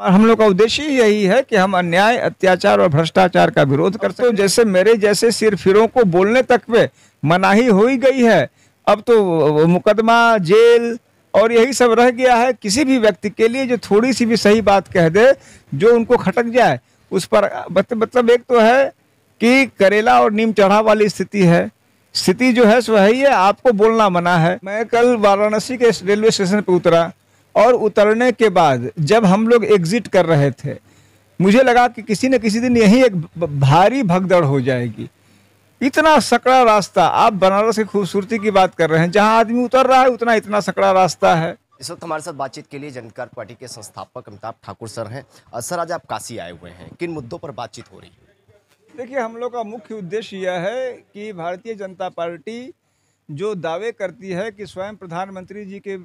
और हम लोग का उद्देश्य यही है कि हम अन्याय अत्याचार और भ्रष्टाचार का विरोध करते हो जैसे मेरे जैसे सिरफिरों को बोलने तक पे मनाही हो ही गई है अब तो मुकदमा जेल और यही सब रह गया है किसी भी व्यक्ति के लिए जो थोड़ी सी भी सही बात कह दे जो उनको खटक जाए उस पर मतलब एक तो है कि करेला और नीम चढ़ा वाली स्थिति है स्थिति जो है सो है आपको बोलना मना है मैं कल वाराणसी के रेलवे स्टेशन पर उतरा और उतरने के बाद जब हम लोग एग्ज़िट कर रहे थे मुझे लगा कि किसी न किसी दिन यही एक भारी भगदड़ हो जाएगी इतना सकड़ा रास्ता आप बनारस की खूबसूरती की बात कर रहे हैं जहां आदमी उतर रहा है उतना इतना सकड़ा रास्ता है इस वक्त हमारे साथ बातचीत के लिए जनकार पार्टी के संस्थापक अमिताभ ठाकुर सर हैं सर आज आप काशी आए हुए हैं किन मुद्दों पर बातचीत हो रही है देखिए हम लोग का मुख्य उद्देश्य यह है कि भारतीय जनता पार्टी जो दावे करती है कि स्वयं प्रधानमंत्री जी के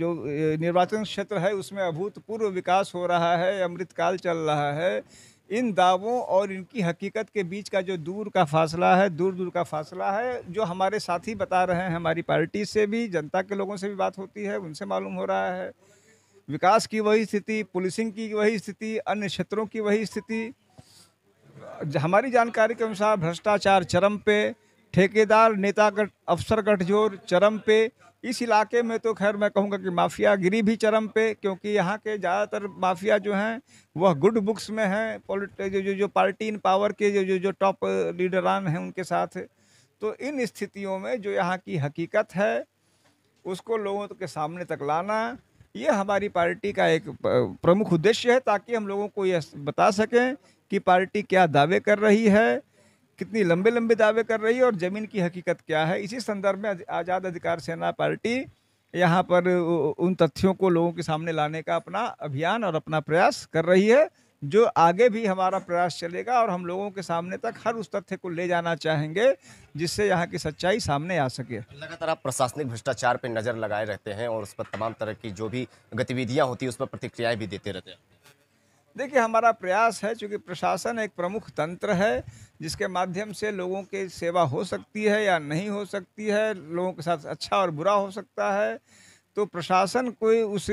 जो निर्वाचन क्षेत्र है उसमें अभूतपूर्व विकास हो रहा है अमृतकाल चल रहा है इन दावों और इनकी हकीकत के बीच का जो दूर का फासला है दूर दूर का फासला है जो हमारे साथी बता रहे हैं हमारी पार्टी से भी जनता के लोगों से भी बात होती है उनसे मालूम हो रहा है विकास की वही स्थिति पुलिसिंग की वही स्थिति अन्य क्षेत्रों की वही स्थिति हमारी जानकारी के अनुसार भ्रष्टाचार चरम पे ठेकेदार नेता गठ अफसर गठजोड़ चरम पे इस इलाके में तो खैर मैं कहूँगा कि माफिया गिरी भी चरम पे क्योंकि यहाँ के ज़्यादातर माफिया जो हैं वह गुड बुक्स में हैं पॉलिट जो जो जो पार्टी इन पावर के जो जो जो टॉप लीडरान हैं उनके साथ तो इन स्थितियों में जो यहाँ की हकीकत है उसको लोगों के सामने तक लाना ये हमारी पार्टी का एक प्रमुख उद्देश्य है ताकि हम लोगों को यह बता सकें कि पार्टी क्या दावे कर रही है कितनी लंबे लंबे दावे कर रही है और ज़मीन की हकीकत क्या है इसी संदर्भ में आज़ाद अधिकार सेना पार्टी यहाँ पर उन तथ्यों को लोगों के सामने लाने का अपना अभियान और अपना प्रयास कर रही है जो आगे भी हमारा प्रयास चलेगा और हम लोगों के सामने तक हर उस तथ्य को ले जाना चाहेंगे जिससे यहाँ की सच्चाई सामने आ सके लगातार आप प्रशासनिक भ्रष्टाचार पर नज़र लगाए रहते हैं और उस पर तमाम तरह की जो भी गतिविधियाँ होती है उस पर प्रतिक्रियाएँ भी देते रहते हैं देखिए हमारा प्रयास है चूँकि प्रशासन एक प्रमुख तंत्र है जिसके माध्यम से लोगों की सेवा हो सकती है या नहीं हो सकती है लोगों के साथ अच्छा और बुरा हो सकता है तो प्रशासन कोई उस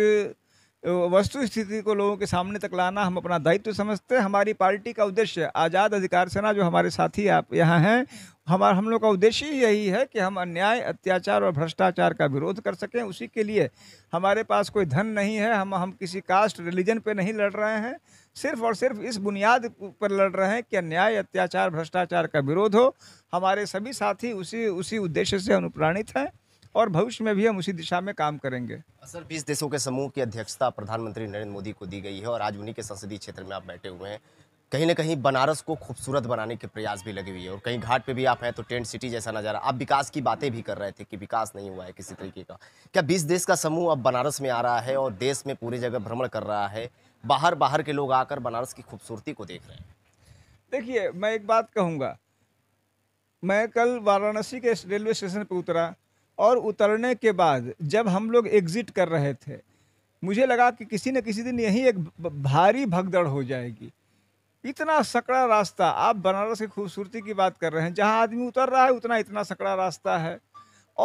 वस्तु स्थिति को लोगों के सामने तक लाना हम अपना दायित्व समझते हैं हमारी पार्टी का उद्देश्य आज़ाद अधिकार सेना जो हमारे साथी आप यहाँ हैं हमारा हम लोग का उद्देश्य ही यही है कि हम अन्याय अत्याचार और भ्रष्टाचार का विरोध कर सकें उसी के लिए हमारे पास कोई धन नहीं है हम हम किसी कास्ट रिलीजन पे नहीं लड़ रहे हैं सिर्फ और सिर्फ इस बुनियाद पर लड़ रहे हैं कि अन्याय अत्याचार भ्रष्टाचार का विरोध हो हमारे सभी साथी उसी उसी उद्देश्य से अनुप्राणित हैं और भविष्य में भी हम उसी दिशा में काम करेंगे असर बीस देशों के समूह की अध्यक्षता प्रधानमंत्री नरेंद्र मोदी को दी गई है और आज उन्हीं के संसदीय क्षेत्र में आप बैठे हुए हैं कहीं ना कहीं बनारस को खूबसूरत बनाने के प्रयास भी लगी हुई है और कहीं घाट पे भी आप हैं तो टेंट सिटी जैसा नज़ारा आप विकास की बातें भी कर रहे थे कि विकास नहीं हुआ है किसी तरीके का क्या बीस देश का समूह अब बनारस में आ रहा है और देश में पूरी जगह भ्रमण कर रहा है बाहर बाहर के लोग आकर बनारस की खूबसूरती को देख रहे हैं देखिए मैं एक बात कहूँगा मैं कल वाराणसी के रेलवे स्टेशन पर उतरा और उतरने के बाद जब हम लोग एग्ज़िट कर रहे थे मुझे लगा कि किसी न किसी दिन यही एक भारी भगदड़ हो जाएगी इतना सकड़ा रास्ता आप बनारस की खूबसूरती की बात कर रहे हैं जहाँ आदमी उतर रहा है उतना इतना सकड़ा रास्ता है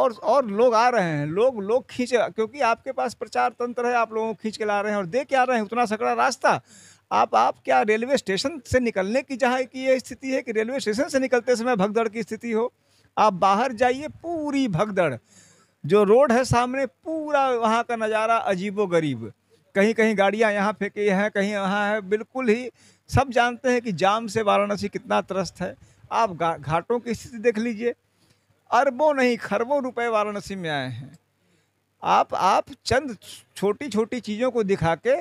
और और लोग आ रहे हैं लोग लोग खींच क्योंकि आपके पास प्रचार तंत्र है आप लोगों को खींच के ला रहे हैं और दे के आ रहे हैं उतना सकड़ा रास्ता आप आप क्या रेलवे स्टेशन से निकलने की जहाँ की यह स्थिति है कि रेलवे स्टेशन से निकलते समय भगदड़ की स्थिति हो आप बाहर जाइए पूरी भगदड़ जो रोड है सामने पूरा वहाँ का नज़ारा अजीबो गरीब कहीं कहीं गाड़ियाँ यहाँ फेंकी हैं कहीं वहाँ है बिल्कुल ही सब जानते हैं कि जाम से वाराणसी कितना त्रस्त है आप घाटों की स्थिति देख लीजिए अरबों नहीं खरबों रुपए वाराणसी में आए हैं आप आप चंद छोटी छोटी चीज़ों को दिखा के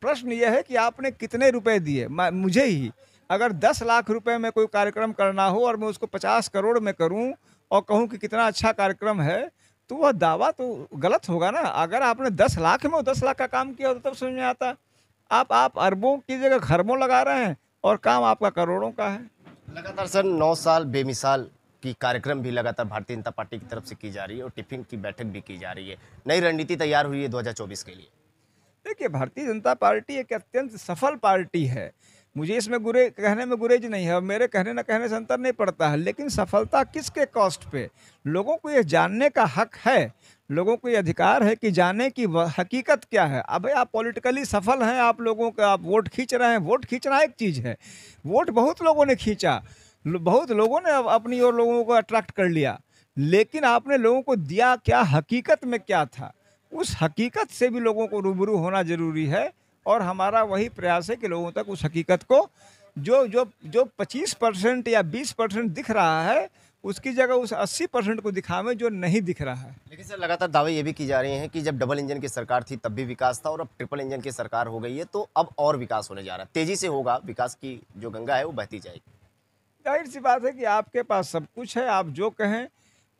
प्रश्न यह है कि आपने कितने रुपए दिए मुझे ही अगर दस लाख रुपए में कोई कार्यक्रम करना हो और मैं उसको पचास करोड़ में करूं और कहूं कि कितना अच्छा कार्यक्रम है तो वह दावा तो गलत होगा ना अगर आपने दस लाख में दस लाख का काम किया होता तो तब समझ में आता आप आप अरबों की जगह खरबों लगा रहे हैं और काम आपका करोड़ों का है लगातार सर नौ साल बेमिसाल की कार्यक्रम भी लगातार भारतीय जनता पार्टी की तरफ से की जा रही है और टिफिन की बैठक भी की जा रही है नई रणनीति तैयार हुई है दो के लिए देखिए भारतीय जनता पार्टी एक अत्यंत सफल पार्टी है मुझे इसमें गुरे कहने में गुरेज नहीं है मेरे कहने न कहने से अंतर नहीं पड़ता है लेकिन सफलता किसके कॉस्ट पे लोगों को ये जानने का हक है लोगों को ये अधिकार है कि जाने की हकीकत क्या है अब आप पॉलिटिकली सफल हैं आप लोगों का आप वोट खींच रहे हैं वोट खींचना एक चीज़ है वोट बहुत लोगों ने खींचा बहुत लोगों ने अपनी और लोगों को अट्रैक्ट कर लिया लेकिन आपने लोगों को दिया क्या हकीकत में क्या था उस हकीकत से भी लोगों को रूबरू होना ज़रूरी है और हमारा वही प्रयास है कि लोगों तक उस हकीकत को जो जो जो 25 परसेंट या 20 परसेंट दिख रहा है उसकी जगह उस 80 परसेंट को दिखावे जो नहीं दिख रहा है लेकिन सर लगातार दावे ये भी की जा रहे हैं कि जब डबल इंजन की सरकार थी तब भी विकास था और अब ट्रिपल इंजन की सरकार हो गई है तो अब और विकास होने जा रहा है तेज़ी से होगा विकास की जो गंगा है वो बहती जाएगी जाहिर सी बात है कि आपके पास सब कुछ है आप जो कहें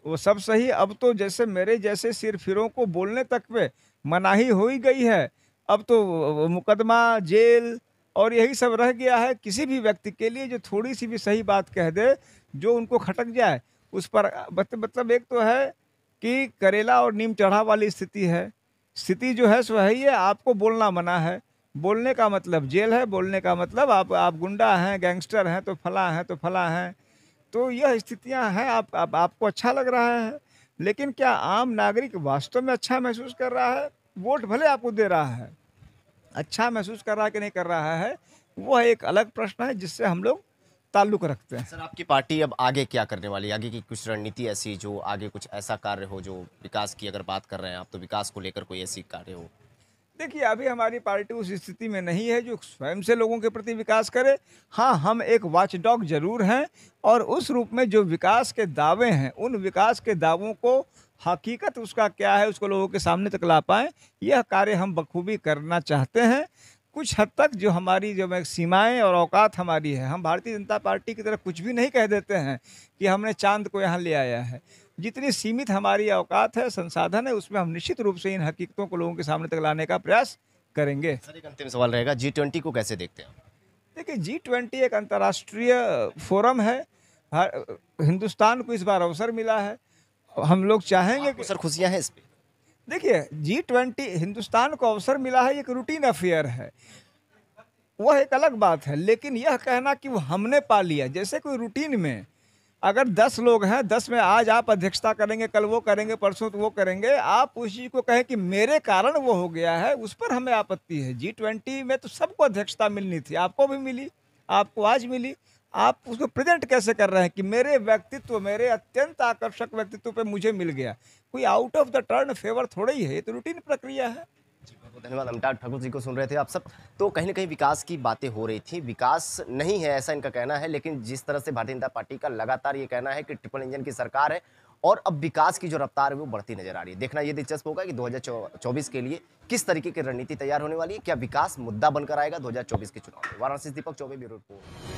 वो सब सही अब तो जैसे मेरे जैसे सिर फिरों को बोलने तक पे मनाही हो ही गई है अब तो मुकदमा जेल और यही सब रह गया है किसी भी व्यक्ति के लिए जो थोड़ी सी भी सही बात कह दे जो उनको खटक जाए उस पर मतलब एक तो है कि करेला और नीम चढ़ा वाली स्थिति है स्थिति जो है सो है है आपको बोलना मना है बोलने का मतलब जेल है बोलने का मतलब आप आप गुंडा हैं गैंगस्टर हैं तो फला हैं तो फला हैं तो यह स्थितियां हैं आप, आप आपको अच्छा लग रहा है लेकिन क्या आम नागरिक वास्तव में अच्छा महसूस कर रहा है वोट भले आपको दे रहा है अच्छा महसूस कर रहा है कि नहीं कर रहा है वह एक अलग प्रश्न है जिससे हम लोग ताल्लुक रखते हैं सर आपकी पार्टी अब आगे क्या करने वाली है आगे की कुछ रणनीति ऐसी जो आगे कुछ ऐसा कार्य हो जो विकास की अगर बात कर रहे हैं आप तो विकास को लेकर कोई ऐसी कार्य हो देखिए अभी हमारी पार्टी उस स्थिति में नहीं है जो स्वयं से लोगों के प्रति विकास करे हाँ हम एक वॉच डॉग जरूर हैं और उस रूप में जो विकास के दावे हैं उन विकास के दावों को हकीकत उसका क्या है उसको लोगों के सामने तक ला पाएँ यह कार्य हम बखूबी करना चाहते हैं कुछ हद तक जो हमारी जो सीमाएं और औकात हमारी है हम भारतीय जनता पार्टी की तरफ कुछ भी नहीं कह देते हैं कि हमने चांद को यहाँ ले आया है जितनी सीमित हमारी अवकात है संसाधन है उसमें हम निश्चित रूप से इन हकीकतों को लोगों के सामने तक लाने का प्रयास करेंगे अंतिम सवाल रहेगा जी ट्वेंटी को कैसे देखते हैं देखिए जी ट्वेंटी एक अंतर्राष्ट्रीय फोरम है हिंदुस्तान को इस बार अवसर मिला है हम लोग चाहेंगे कि सर खुशियाँ हैं इस पर देखिए जी ट्वेंटी हिंदुस्तान को अवसर मिला है एक रूटीन अफेयर है वह एक अलग बात है लेकिन यह कहना कि वो हमने पा लिया जैसे कोई रूटीन में अगर दस लोग हैं दस में आज आप अध्यक्षता करेंगे कल वो करेंगे परसों तो वो करेंगे आप उस चीज़ को कहें कि मेरे कारण वो हो गया है उस पर हमें आपत्ति है जी ट्वेंटी में तो सबको अध्यक्षता मिलनी थी आपको भी मिली आपको आज मिली आप उसको प्रेजेंट कैसे कर रहे हैं कि मेरे व्यक्तित्व मेरे अत्यंत आकर्षक व्यक्तित्व पे मुझे मिल गया कोई out of the turn favour थोड़ा ही है ये तो रूटीन प्रक्रिया है बहुत धन्यवाद अमिताभ ठाकुर जी को सुन रहे थे आप सब तो कहीं ना कहीं विकास की बातें हो रही थी विकास नहीं है ऐसा इनका कहना है लेकिन जिस तरह से भारतीय जनता पार्टी का लगातार ये कहना है कि ट्रिपल इंजन की सरकार है और अब विकास की जो रफ्तार है वो बढ़ती नजर आ रही है देखना ये दिलचस्प होगा कि 2024 के लिए किस तरीके की रणनीति तैयार होने वाली है क्या विकास मुद्दा बनकर आएगा 2024 के चुनाव में वाराणसी दीपक चौबे ब्यूरो रिपोर्ट